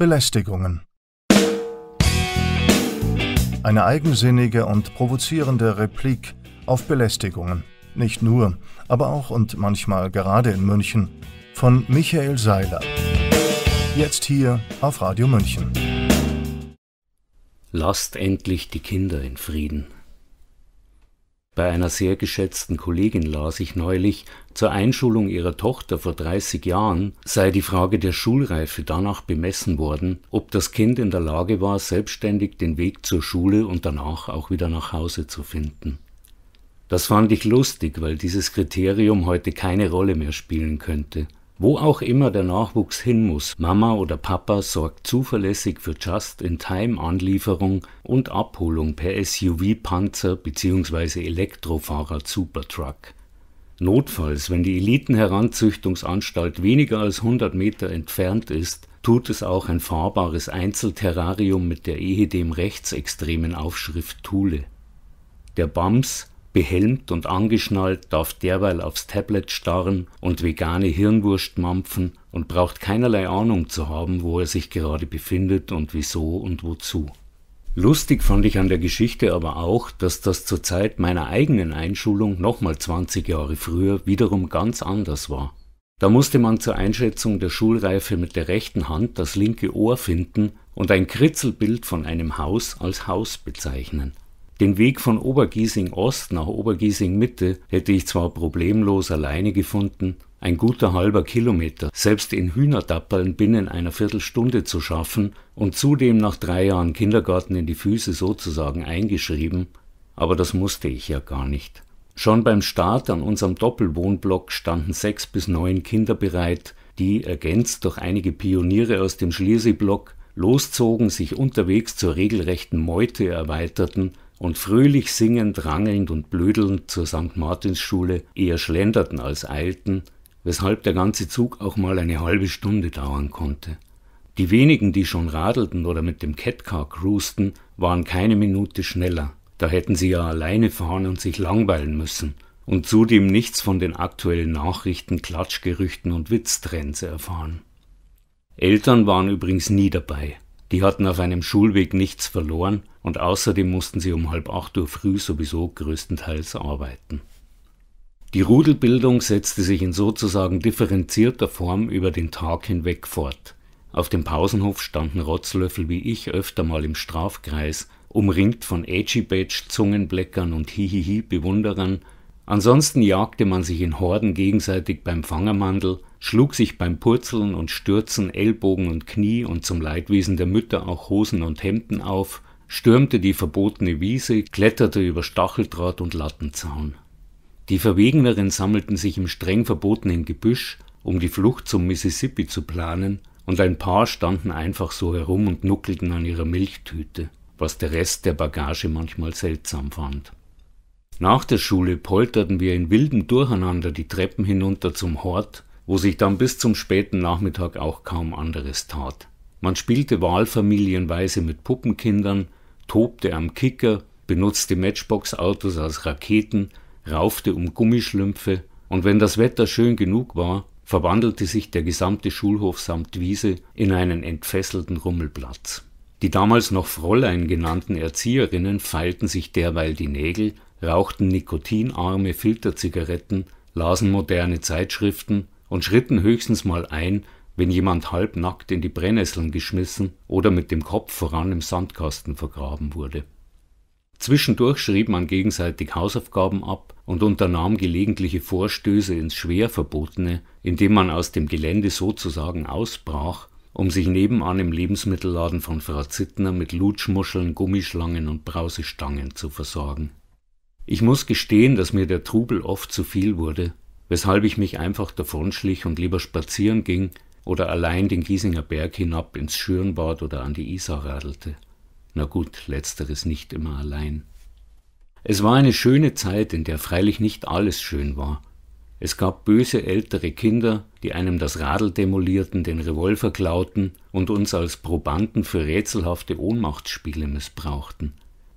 Belästigungen. Eine eigensinnige und provozierende Replik auf Belästigungen. Nicht nur, aber auch und manchmal gerade in München. Von Michael Seiler. Jetzt hier auf Radio München. Lasst endlich die Kinder in Frieden. Bei einer sehr geschätzten Kollegin las ich neulich, zur Einschulung ihrer Tochter vor 30 Jahren sei die Frage der Schulreife danach bemessen worden, ob das Kind in der Lage war, selbstständig den Weg zur Schule und danach auch wieder nach Hause zu finden. Das fand ich lustig, weil dieses Kriterium heute keine Rolle mehr spielen könnte. Wo auch immer der Nachwuchs hin muss, Mama oder Papa sorgt zuverlässig für Just-in-Time-Anlieferung und Abholung per SUV-Panzer bzw. elektrofahrer Supertruck. Notfalls, wenn die Elitenheranzüchtungsanstalt weniger als 100 Meter entfernt ist, tut es auch ein fahrbares Einzelterrarium mit der ehedem rechtsextremen Aufschrift Thule. Der BAMS Behelmt und angeschnallt darf derweil aufs Tablet starren und vegane Hirnwurst mampfen und braucht keinerlei Ahnung zu haben, wo er sich gerade befindet und wieso und wozu. Lustig fand ich an der Geschichte aber auch, dass das zur Zeit meiner eigenen Einschulung nochmal 20 Jahre früher wiederum ganz anders war. Da musste man zur Einschätzung der Schulreife mit der rechten Hand das linke Ohr finden und ein Kritzelbild von einem Haus als Haus bezeichnen. Den Weg von Obergiesing Ost nach Obergiesing Mitte hätte ich zwar problemlos alleine gefunden, ein guter halber Kilometer, selbst in Hühnerdappeln binnen einer Viertelstunde zu schaffen und zudem nach drei Jahren Kindergarten in die Füße sozusagen eingeschrieben, aber das musste ich ja gar nicht. Schon beim Start an unserem Doppelwohnblock standen sechs bis neun Kinder bereit, die, ergänzt durch einige Pioniere aus dem Schliersee-Block, loszogen, sich unterwegs zur regelrechten Meute erweiterten und fröhlich singend, rangelnd und blödelnd zur St. Martinsschule eher schlenderten als eilten, weshalb der ganze Zug auch mal eine halbe Stunde dauern konnte. Die wenigen, die schon radelten oder mit dem Catcar cruisten, waren keine Minute schneller. Da hätten sie ja alleine fahren und sich langweilen müssen und zudem nichts von den aktuellen Nachrichten, Klatschgerüchten und Witztrends erfahren. Eltern waren übrigens nie dabei. Die hatten auf einem Schulweg nichts verloren und außerdem mussten sie um halb acht Uhr früh sowieso größtenteils arbeiten. Die Rudelbildung setzte sich in sozusagen differenzierter Form über den Tag hinweg fort. Auf dem Pausenhof standen Rotzlöffel wie ich öfter mal im Strafkreis, umringt von Edgy-Badge, Zungenbleckern und Hihihi-Bewunderern. Ansonsten jagte man sich in Horden gegenseitig beim Fangermandel, schlug sich beim Purzeln und Stürzen Ellbogen und Knie und zum Leidwesen der Mütter auch Hosen und Hemden auf – stürmte die verbotene Wiese, kletterte über Stacheldraht und Lattenzaun. Die Verwegeneren sammelten sich im streng verbotenen Gebüsch, um die Flucht zum Mississippi zu planen, und ein paar standen einfach so herum und nuckelten an ihrer Milchtüte, was der Rest der Bagage manchmal seltsam fand. Nach der Schule polterten wir in wildem Durcheinander die Treppen hinunter zum Hort, wo sich dann bis zum späten Nachmittag auch kaum anderes tat. Man spielte wahlfamilienweise mit Puppenkindern, tobte am Kicker, benutzte Matchbox-Autos als Raketen, raufte um Gummischlümpfe und wenn das Wetter schön genug war, verwandelte sich der gesamte Schulhof samt Wiese in einen entfesselten Rummelplatz. Die damals noch Fräulein genannten Erzieherinnen feilten sich derweil die Nägel, rauchten nikotinarme Filterzigaretten, lasen moderne Zeitschriften und schritten höchstens mal ein, wenn jemand halbnackt in die Brennnesseln geschmissen oder mit dem Kopf voran im Sandkasten vergraben wurde. Zwischendurch schrieb man gegenseitig Hausaufgaben ab und unternahm gelegentliche Vorstöße ins Schwerverbotene, indem man aus dem Gelände sozusagen ausbrach, um sich nebenan im Lebensmittelladen von Frau Zittner mit Lutschmuscheln, Gummischlangen und Brausestangen zu versorgen. Ich muss gestehen, dass mir der Trubel oft zu viel wurde, weshalb ich mich einfach davonschlich und lieber spazieren ging, oder allein den Giesinger Berg hinab ins Schürnbad oder an die Isar radelte. Na gut, letzteres nicht immer allein. Es war eine schöne Zeit, in der freilich nicht alles schön war. Es gab böse ältere Kinder, die einem das Radl demolierten, den Revolver klauten und uns als Probanden für rätselhafte Ohnmachtsspiele missbrauchten.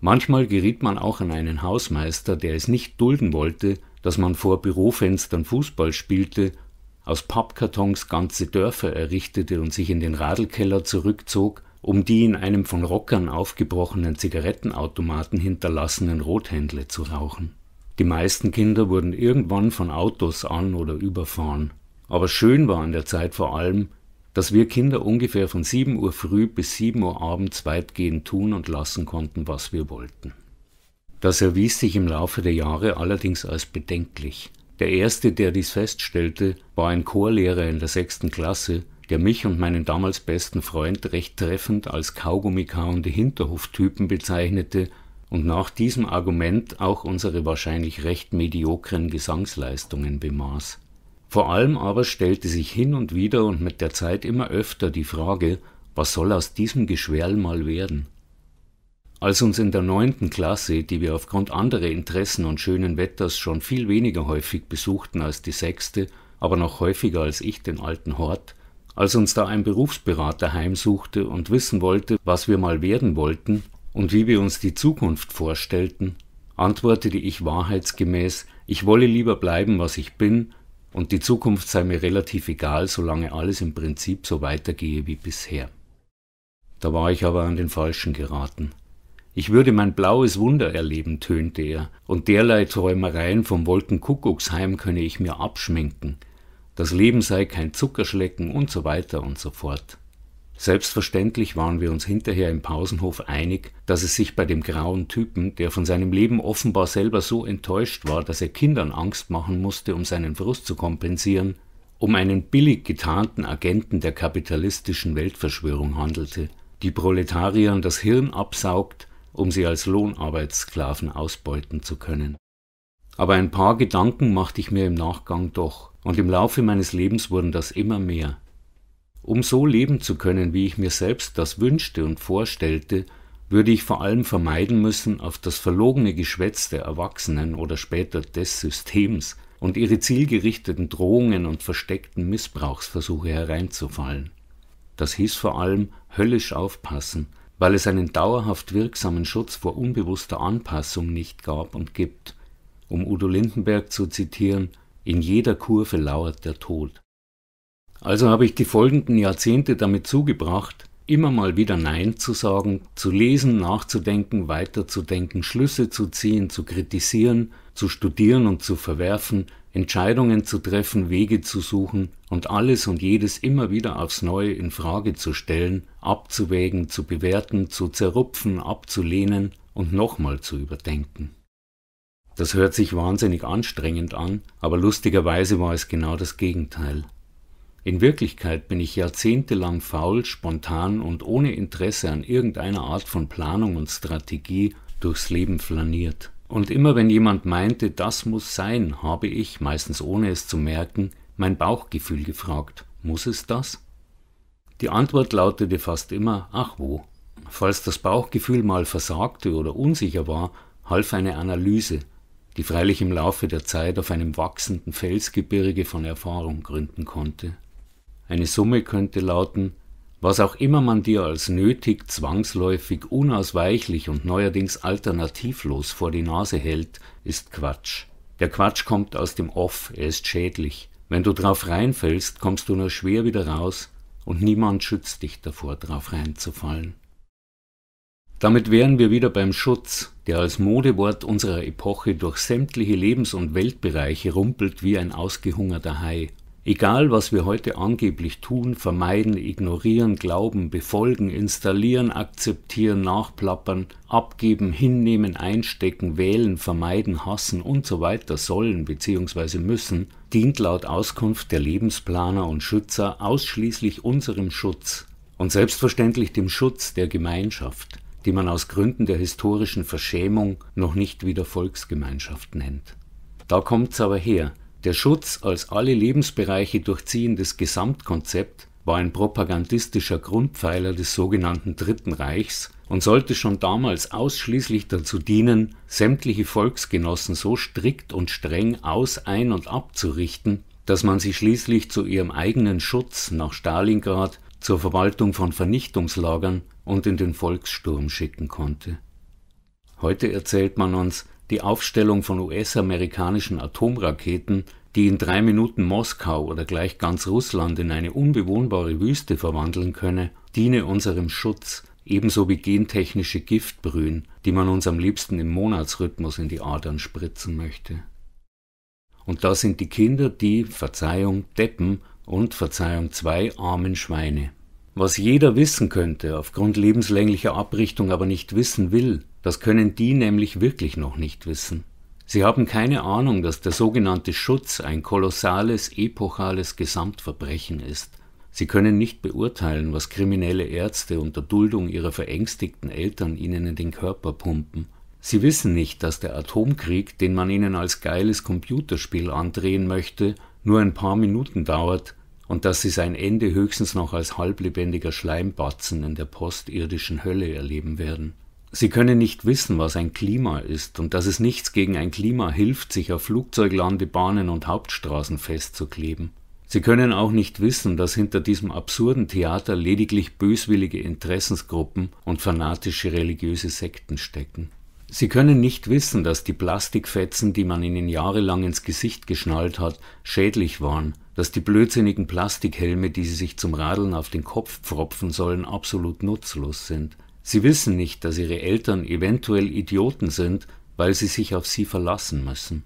Manchmal geriet man auch an einen Hausmeister, der es nicht dulden wollte, dass man vor Bürofenstern Fußball spielte aus Pappkartons ganze Dörfer errichtete und sich in den Radelkeller zurückzog, um die in einem von Rockern aufgebrochenen Zigarettenautomaten hinterlassenen Rothändle zu rauchen. Die meisten Kinder wurden irgendwann von Autos an oder überfahren. Aber schön war an der Zeit vor allem, dass wir Kinder ungefähr von 7 Uhr früh bis 7 Uhr abends weitgehend tun und lassen konnten, was wir wollten. Das erwies sich im Laufe der Jahre allerdings als bedenklich. Der erste, der dies feststellte, war ein Chorlehrer in der sechsten Klasse, der mich und meinen damals besten Freund recht treffend als kaugummikauende Hinterhoftypen bezeichnete und nach diesem Argument auch unsere wahrscheinlich recht mediokren Gesangsleistungen bemaß. Vor allem aber stellte sich hin und wieder und mit der Zeit immer öfter die Frage, was soll aus diesem Geschwärl mal werden? Als uns in der neunten Klasse, die wir aufgrund anderer Interessen und schönen Wetters schon viel weniger häufig besuchten als die sechste, aber noch häufiger als ich den alten Hort, als uns da ein Berufsberater heimsuchte und wissen wollte, was wir mal werden wollten und wie wir uns die Zukunft vorstellten, antwortete ich wahrheitsgemäß, ich wolle lieber bleiben, was ich bin, und die Zukunft sei mir relativ egal, solange alles im Prinzip so weitergehe wie bisher. Da war ich aber an den Falschen geraten. Ich würde mein blaues Wunder erleben, tönte er, und derlei Träumereien vom Wolkenkuckucksheim könne ich mir abschminken. Das Leben sei kein Zuckerschlecken und so weiter und so fort. Selbstverständlich waren wir uns hinterher im Pausenhof einig, dass es sich bei dem grauen Typen, der von seinem Leben offenbar selber so enttäuscht war, dass er Kindern Angst machen musste, um seinen Frust zu kompensieren, um einen billig getarnten Agenten der kapitalistischen Weltverschwörung handelte, die Proletariern das Hirn absaugt um sie als Lohnarbeitssklaven ausbeuten zu können. Aber ein paar Gedanken machte ich mir im Nachgang doch, und im Laufe meines Lebens wurden das immer mehr. Um so leben zu können, wie ich mir selbst das wünschte und vorstellte, würde ich vor allem vermeiden müssen, auf das verlogene Geschwätz der Erwachsenen oder später des Systems und ihre zielgerichteten Drohungen und versteckten Missbrauchsversuche hereinzufallen. Das hieß vor allem höllisch aufpassen, weil es einen dauerhaft wirksamen Schutz vor unbewusster Anpassung nicht gab und gibt. Um Udo Lindenberg zu zitieren, in jeder Kurve lauert der Tod. Also habe ich die folgenden Jahrzehnte damit zugebracht, immer mal wieder Nein zu sagen, zu lesen, nachzudenken, weiterzudenken, Schlüsse zu ziehen, zu kritisieren, zu studieren und zu verwerfen, Entscheidungen zu treffen, Wege zu suchen und alles und jedes immer wieder aufs Neue in Frage zu stellen, abzuwägen, zu bewerten, zu zerrupfen, abzulehnen und nochmal zu überdenken. Das hört sich wahnsinnig anstrengend an, aber lustigerweise war es genau das Gegenteil. In Wirklichkeit bin ich jahrzehntelang faul, spontan und ohne Interesse an irgendeiner Art von Planung und Strategie durchs Leben flaniert. Und immer wenn jemand meinte, das muss sein, habe ich, meistens ohne es zu merken, mein Bauchgefühl gefragt, muss es das? Die Antwort lautete fast immer, ach wo. Falls das Bauchgefühl mal versagte oder unsicher war, half eine Analyse, die freilich im Laufe der Zeit auf einem wachsenden Felsgebirge von Erfahrung gründen konnte. Eine Summe könnte lauten, was auch immer man dir als nötig, zwangsläufig, unausweichlich und neuerdings alternativlos vor die Nase hält, ist Quatsch. Der Quatsch kommt aus dem Off, er ist schädlich. Wenn du drauf reinfällst, kommst du nur schwer wieder raus und niemand schützt dich davor, drauf reinzufallen. Damit wären wir wieder beim Schutz, der als Modewort unserer Epoche durch sämtliche Lebens- und Weltbereiche rumpelt wie ein ausgehungerter Hai. Egal, was wir heute angeblich tun, vermeiden, ignorieren, glauben, befolgen, installieren, akzeptieren, nachplappern, abgeben, hinnehmen, einstecken, wählen, vermeiden, hassen und so weiter sollen bzw. müssen, dient laut Auskunft der Lebensplaner und Schützer ausschließlich unserem Schutz und selbstverständlich dem Schutz der Gemeinschaft, die man aus Gründen der historischen Verschämung noch nicht wieder Volksgemeinschaft nennt. Da kommt's aber her, der Schutz als alle Lebensbereiche durchziehendes Gesamtkonzept war ein propagandistischer Grundpfeiler des sogenannten Dritten Reichs und sollte schon damals ausschließlich dazu dienen, sämtliche Volksgenossen so strikt und streng aus, ein und abzurichten, dass man sie schließlich zu ihrem eigenen Schutz nach Stalingrad, zur Verwaltung von Vernichtungslagern und in den Volkssturm schicken konnte. Heute erzählt man uns, die Aufstellung von US-amerikanischen Atomraketen, die in drei Minuten Moskau oder gleich ganz Russland in eine unbewohnbare Wüste verwandeln könne, diene unserem Schutz, ebenso wie gentechnische Giftbrühen, die man uns am liebsten im Monatsrhythmus in die Adern spritzen möchte. Und da sind die Kinder die, Verzeihung, Deppen und Verzeihung, zwei armen Schweine. Was jeder wissen könnte, aufgrund lebenslänglicher Abrichtung aber nicht wissen will, das können die nämlich wirklich noch nicht wissen. Sie haben keine Ahnung, dass der sogenannte Schutz ein kolossales, epochales Gesamtverbrechen ist. Sie können nicht beurteilen, was kriminelle Ärzte unter Duldung ihrer verängstigten Eltern ihnen in den Körper pumpen. Sie wissen nicht, dass der Atomkrieg, den man ihnen als geiles Computerspiel andrehen möchte, nur ein paar Minuten dauert und dass sie sein Ende höchstens noch als halblebendiger Schleimbatzen in der postirdischen Hölle erleben werden. Sie können nicht wissen, was ein Klima ist und dass es nichts gegen ein Klima hilft, sich auf Flugzeuglandebahnen und Hauptstraßen festzukleben. Sie können auch nicht wissen, dass hinter diesem absurden Theater lediglich böswillige Interessensgruppen und fanatische religiöse Sekten stecken. Sie können nicht wissen, dass die Plastikfetzen, die man ihnen jahrelang ins Gesicht geschnallt hat, schädlich waren, dass die blödsinnigen Plastikhelme, die sie sich zum Radeln auf den Kopf pfropfen sollen, absolut nutzlos sind, Sie wissen nicht, dass ihre Eltern eventuell Idioten sind, weil sie sich auf sie verlassen müssen.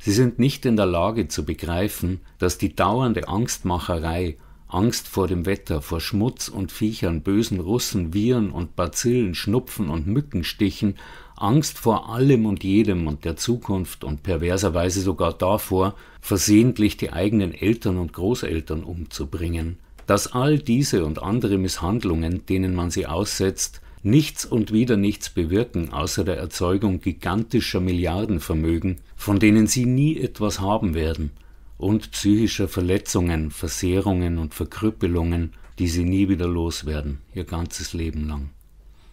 Sie sind nicht in der Lage zu begreifen, dass die dauernde Angstmacherei, Angst vor dem Wetter, vor Schmutz und Viechern, bösen Russen, Viren und Bazillen, Schnupfen und Mückenstichen, Angst vor allem und jedem und der Zukunft und perverserweise sogar davor, versehentlich die eigenen Eltern und Großeltern umzubringen, dass all diese und andere Misshandlungen, denen man sie aussetzt, nichts und wieder nichts bewirken, außer der Erzeugung gigantischer Milliardenvermögen, von denen sie nie etwas haben werden, und psychischer Verletzungen, Versehrungen und Verkrüppelungen, die sie nie wieder loswerden, ihr ganzes Leben lang.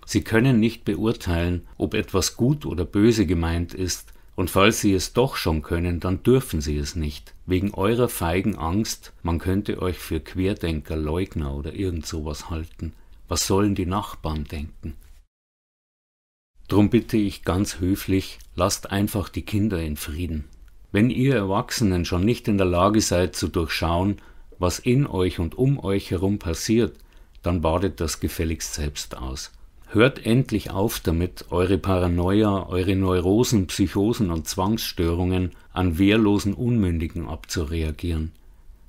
Sie können nicht beurteilen, ob etwas gut oder böse gemeint ist, und falls Sie es doch schon können, dann dürfen Sie es nicht, wegen eurer feigen Angst, man könnte euch für Querdenker, Leugner oder irgend sowas halten, was sollen die Nachbarn denken? Drum bitte ich ganz höflich, lasst einfach die Kinder in Frieden. Wenn ihr Erwachsenen schon nicht in der Lage seid zu durchschauen, was in euch und um euch herum passiert, dann badet das gefälligst selbst aus. Hört endlich auf damit, eure Paranoia, eure Neurosen, Psychosen und Zwangsstörungen an wehrlosen Unmündigen abzureagieren.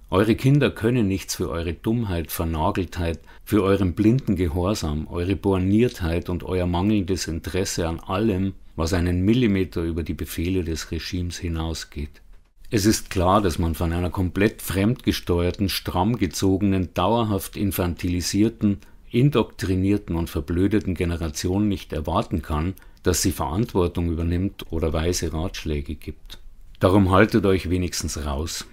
Eure Kinder können nichts für eure Dummheit, Vernageltheit, für euren blinden Gehorsam, eure Borniertheit und euer mangelndes Interesse an allem, was einen Millimeter über die Befehle des Regimes hinausgeht. Es ist klar, dass man von einer komplett fremdgesteuerten, stramm gezogenen, dauerhaft infantilisierten, indoktrinierten und verblödeten Generation nicht erwarten kann, dass sie Verantwortung übernimmt oder weise Ratschläge gibt. Darum haltet euch wenigstens raus.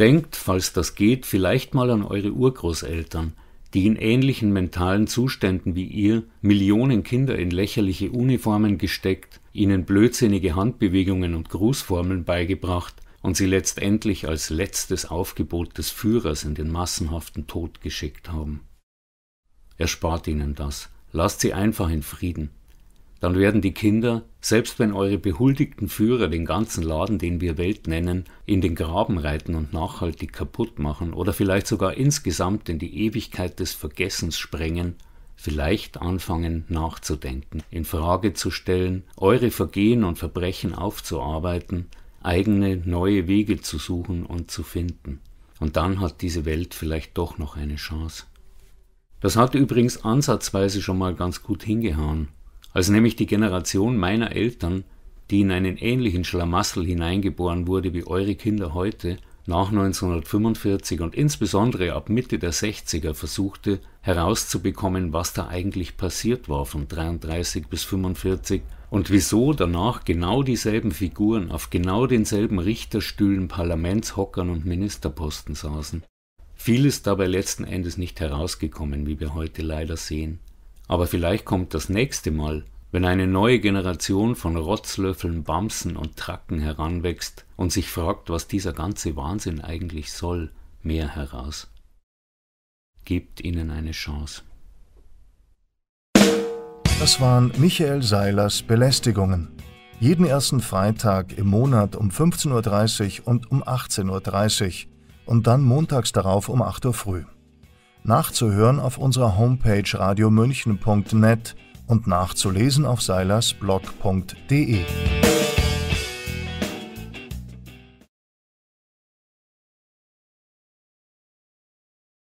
Denkt, falls das geht, vielleicht mal an eure Urgroßeltern, die in ähnlichen mentalen Zuständen wie ihr Millionen Kinder in lächerliche Uniformen gesteckt, ihnen blödsinnige Handbewegungen und Grußformeln beigebracht und sie letztendlich als letztes Aufgebot des Führers in den massenhaften Tod geschickt haben. Erspart ihnen das, lasst sie einfach in Frieden dann werden die Kinder, selbst wenn eure behuldigten Führer den ganzen Laden, den wir Welt nennen, in den Graben reiten und nachhaltig kaputt machen oder vielleicht sogar insgesamt in die Ewigkeit des Vergessens sprengen, vielleicht anfangen nachzudenken, in Frage zu stellen, eure Vergehen und Verbrechen aufzuarbeiten, eigene neue Wege zu suchen und zu finden. Und dann hat diese Welt vielleicht doch noch eine Chance. Das hat übrigens ansatzweise schon mal ganz gut hingehauen als nämlich die Generation meiner Eltern, die in einen ähnlichen Schlamassel hineingeboren wurde wie eure Kinder heute, nach 1945 und insbesondere ab Mitte der 60er versuchte herauszubekommen, was da eigentlich passiert war von 33 bis 45 und wieso danach genau dieselben Figuren auf genau denselben Richterstühlen, Parlamentshockern und Ministerposten saßen. Viel ist dabei letzten Endes nicht herausgekommen, wie wir heute leider sehen. Aber vielleicht kommt das nächste Mal, wenn eine neue Generation von Rotzlöffeln, Bamsen und Tracken heranwächst und sich fragt, was dieser ganze Wahnsinn eigentlich soll, mehr heraus. Gebt ihnen eine Chance. Das waren Michael Seilers Belästigungen. Jeden ersten Freitag im Monat um 15.30 Uhr und um 18.30 Uhr und dann montags darauf um 8 Uhr früh nachzuhören auf unserer Homepage radiomünchen.net und nachzulesen auf seilersblog.de.